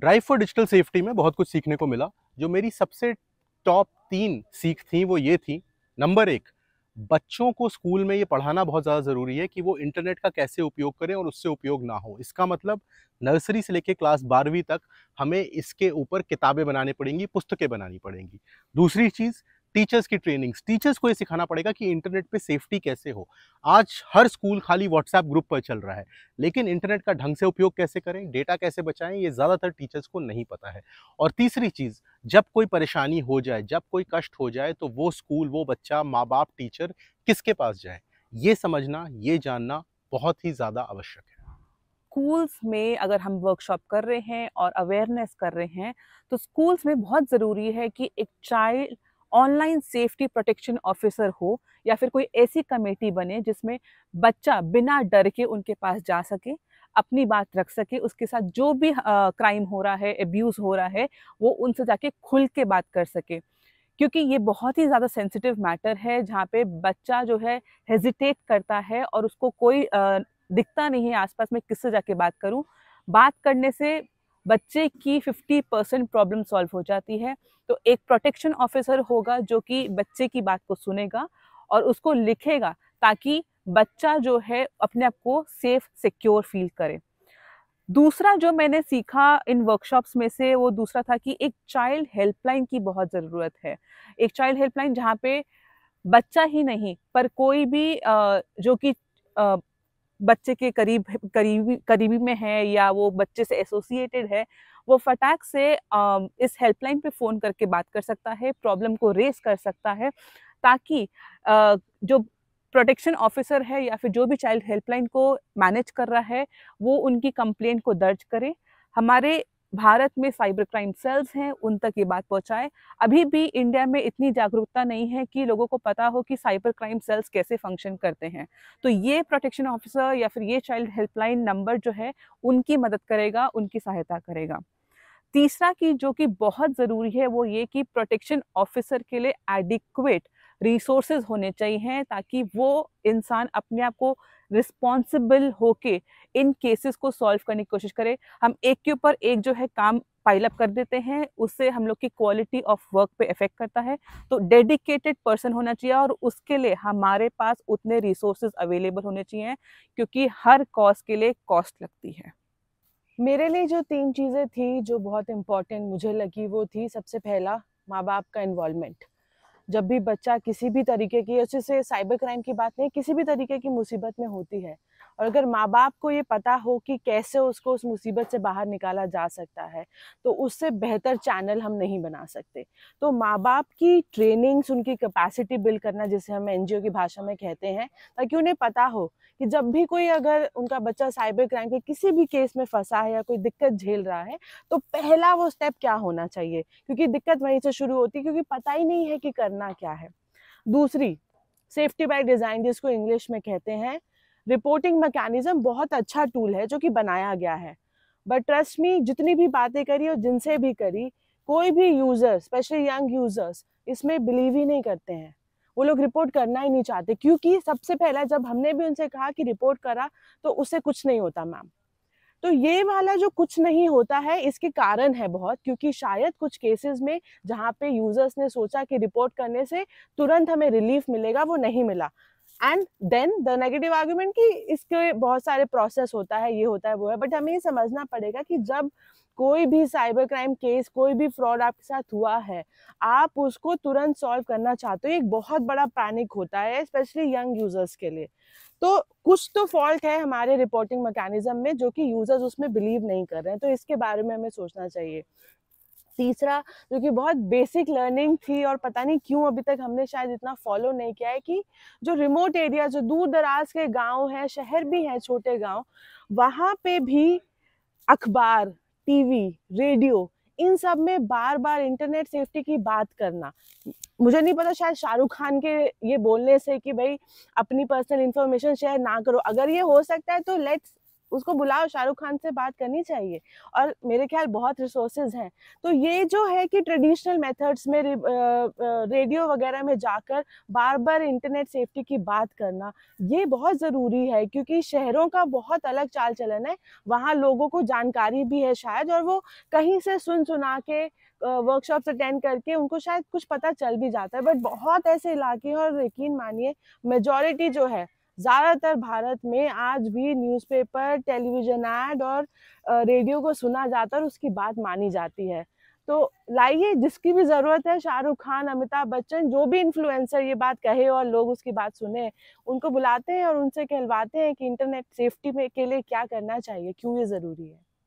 drive for digital safety में बहुत कुछ सीखने को मिला जो मेरी सबसे टॉप तीन सीख थी वो ये थी नंबर एक बच्चों को स्कूल में ये पढ़ाना बहुत ज़्यादा ज़रूरी है कि वो इंटरनेट का कैसे उपयोग करें और उससे उपयोग ना हो इसका मतलब नर्सरी से लेकर क्लास बारहवीं तक हमें इसके ऊपर किताबें बनानी पड़ेंगी पुस्तकें बनानी पड़ेंगी दूसरी चीज़ टीचर्स की ट्रेनिंग्स टीचर्स को ये सिखाना पड़ेगा कि इंटरनेट पे सेफ्टी कैसे हो आज हर स्कूल खाली व्हाट्सएप ग्रुप पर चल रहा है लेकिन इंटरनेट का ढंग से उपयोग कैसे करें डेटा कैसे बचाएं ये ज़्यादातर टीचर्स को नहीं पता है और तीसरी चीज़ जब कोई परेशानी हो जाए जब कोई कष्ट हो जाए तो वो स्कूल वो बच्चा माँ बाप टीचर किसके पास जाए ये समझना ये जानना बहुत ही ज़्यादा आवश्यक है स्कूल्स में अगर हम वर्कशॉप कर रहे हैं और अवेयरनेस कर रहे हैं तो स्कूल्स में बहुत ज़रूरी है कि एक child online safety protection officer हो या फिर कोई ऐसी कमेटी बने जिसमें बच्चा बिना डर के उनके पास जा सके अपनी बात रख सके उसके साथ जो भी क्राइम हो रहा है एब्यूज़ हो रहा है वो उनसे जाके खुल के बात कर सके क्योंकि ये बहुत ही ज़्यादा सेंसिटिव मैटर है जहाँ पे बच्चा जो है हेजिटेट करता है और उसको कोई आ, दिखता नहीं है आसपास में किससे जाके बात करूँ बात करने से बच्चे की 50 परसेंट प्रॉब्लम सॉल्व हो जाती है तो एक प्रोटेक्शन ऑफिसर होगा जो कि बच्चे की बात को सुनेगा और उसको लिखेगा ताकि बच्चा जो है अपने आप को सेफ सिक्योर फील करे दूसरा जो मैंने सीखा इन वर्कशॉप्स में से वो दूसरा था कि एक चाइल्ड हेल्पलाइन की बहुत ज़रूरत है एक चाइल्ड हेल्पलाइन जहाँ पे बच्चा ही नहीं पर कोई भी जो कि बच्चे के करीब करीबी करीबी में है या वो बच्चे से एसोसिएटेड है वो फटाक से इस हेल्पलाइन पे फ़ोन करके बात कर सकता है प्रॉब्लम को रेस कर सकता है ताकि जो प्रोटेक्शन ऑफिसर है या फिर जो भी चाइल्ड हेल्पलाइन को मैनेज कर रहा है वो उनकी कंप्लेंट को दर्ज करे हमारे भारत में साइबर क्राइम सेल्स हैं उन तक ये बात पहुंचाए अभी भी इंडिया में इतनी जागरूकता नहीं है कि लोगों को पता हो कि साइबर क्राइम सेल्स कैसे फंक्शन करते हैं तो ये प्रोटेक्शन ऑफिसर या फिर ये चाइल्ड हेल्पलाइन नंबर जो है उनकी मदद करेगा उनकी सहायता करेगा तीसरा की जो कि बहुत ज़रूरी है वो ये कि प्रोटेक्शन ऑफिसर के लिए एडिक्वेट रिसोर्सेज होने चाहिए ताकि वो इंसान अपने आप को रिस्पॉन्सिबल होके इन केसेस को सॉल्व करने की कोशिश करे हम एक के ऊपर एक जो है काम पाइलअप कर देते हैं उससे हम लोग की क्वालिटी ऑफ वर्क पे इफेक्ट करता है तो डेडिकेटेड पर्सन होना चाहिए और उसके लिए हमारे पास उतने रिसोर्सेज अवेलेबल होने चाहिए क्योंकि हर कॉज के लिए कॉस्ट लगती है मेरे लिए जो तीन चीज़ें थी जो बहुत इम्पॉर्टेंट मुझे लगी वो थी सबसे पहला माँ बाप का इन्वॉल्वमेंट जब भी बच्चा किसी भी तरीके की अच्छे साइबर क्राइम की बात नहीं किसी भी तरीके की मुसीबत में होती है और अगर माँ बाप को ये पता हो कि कैसे उसको उस मुसीबत से बाहर निकाला जा सकता है तो उससे बेहतर चैनल हम नहीं बना सकते तो माँ बाप की ट्रेनिंग्स उनकी कैपेसिटी बिल्ड करना जिसे हम एन की भाषा में कहते हैं ताकि उन्हें पता हो कि जब भी कोई अगर उनका बच्चा साइबर क्राइम के किसी भी केस में फंसा है या कोई दिक्कत झेल रहा है तो पहला वो स्टेप क्या होना चाहिए क्योंकि दिक्कत वहीं से शुरू होती है क्योंकि पता ही नहीं है कि करना क्या है दूसरी सेफ्टी बाय डिज़ाइन जिसको इंग्लिश में कहते हैं रिपोर्टिंग मैकेनिज्म बहुत अच्छा टूल है जो कि बनाया गया है बट ट्रस्ट मी जितनी भी बातें करी और जिनसे भी करी कोई भी यूज़र स्पेशली यंग यूज़र्स इसमें बिलीव ही नहीं करते हैं वो लोग रिपोर्ट करना ही नहीं चाहते क्योंकि सबसे पहला जब हमने भी उनसे कहा कि रिपोर्ट करा तो उससे कुछ नहीं होता मैम तो ये वाला जो कुछ नहीं होता है इसके कारण है बहुत क्योंकि शायद कुछ केसेस में जहाँ पे यूजर्स ने सोचा कि रिपोर्ट करने से तुरंत हमें रिलीफ मिलेगा वो नहीं मिला and then the negative argument कि इसके बहुत सारे प्रोसेस होता है ये होता है वो है बट हमें ये समझना पड़ेगा कि जब कोई भी साइबर क्राइम केस कोई भी फ्रॉड आपके साथ हुआ है आप उसको तुरंत सॉल्व करना चाहते हो एक बहुत बड़ा पैनिक होता है स्पेशली यंग यूजर्स के लिए तो कुछ तो फॉल्ट है हमारे रिपोर्टिंग मैकेनिज्म में जो कि यूजर्स उसमें बिलीव नहीं कर रहे हैं तो इसके बारे में हमें सोचना चाहिए तीसरा जो कि बहुत बेसिक लर्निंग थी और पता नहीं क्यों अभी तक हमने शायद इतना फॉलो नहीं किया है कि जो रिमोट एरिया जो दूर दराज के गाँव हैं शहर भी हैं छोटे गाँव वहां पे भी अखबार टीवी रेडियो इन सब में बार बार इंटरनेट सेफ्टी की बात करना मुझे नहीं पता शायद शाहरुख खान के ये बोलने से कि भाई अपनी पर्सनल इंफॉर्मेशन शेयर ना करो अगर ये हो सकता है तो लेट्स उसको बुलाओ शाहरुख खान से बात करनी चाहिए और मेरे ख्याल बहुत रिसोर्सेज हैं तो ये जो है कि ट्रेडिशनल मेथड्स में रेडियो वगैरह में जाकर बार बार इंटरनेट सेफ्टी की बात करना ये बहुत ज़रूरी है क्योंकि शहरों का बहुत अलग चाल चलन है वहाँ लोगों को जानकारी भी है शायद और वो कहीं से सुन सुना के वर्कशॉप्स अटेंड करके उनको शायद कुछ पता चल भी जाता है बट बहुत ऐसे इलाके हैं और यकीन मानिए मेजॉरिटी जो है ज़्यादातर भारत में आज भी न्यूज़पेपर टेलीविज़न एड और रेडियो को सुना जाता है और उसकी बात मानी जाती है तो लाइए जिसकी भी ज़रूरत है शाहरुख खान अमिताभ बच्चन जो भी इन्फ्लुएंसर ये बात कहे और लोग उसकी बात सुने उनको बुलाते हैं और उनसे कहलवाते हैं कि इंटरनेट सेफ्टी में के लिए क्या करना चाहिए क्यों ये ज़रूरी है